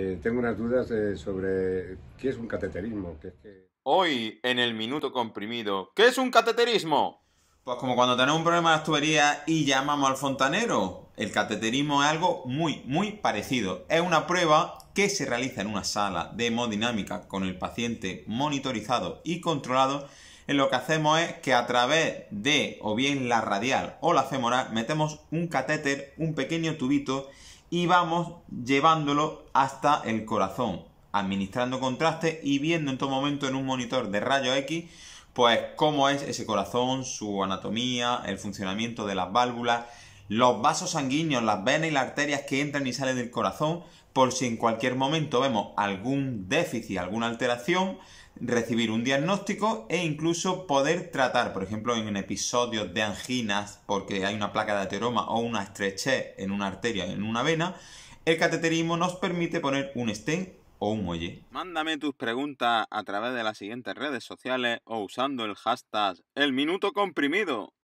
Eh, tengo unas dudas eh, sobre qué es un cateterismo. Hoy, en el minuto comprimido, ¿qué es un cateterismo? Pues como cuando tenemos un problema de tubería y llamamos al fontanero. El cateterismo es algo muy, muy parecido. Es una prueba que se realiza en una sala de hemodinámica con el paciente monitorizado y controlado lo que hacemos es que a través de o bien la radial o la femoral metemos un catéter, un pequeño tubito y vamos llevándolo hasta el corazón, administrando contraste y viendo en todo momento en un monitor de rayo X pues cómo es ese corazón, su anatomía, el funcionamiento de las válvulas, los vasos sanguíneos, las venas y las arterias que entran y salen del corazón, por si en cualquier momento vemos algún déficit, alguna alteración, recibir un diagnóstico e incluso poder tratar, por ejemplo, en episodios de anginas porque hay una placa de ateroma o una estrechez en una arteria en una vena, el cateterismo nos permite poner un stent o un muelle. Mándame tus preguntas a través de las siguientes redes sociales o usando el hashtag El Minuto Comprimido.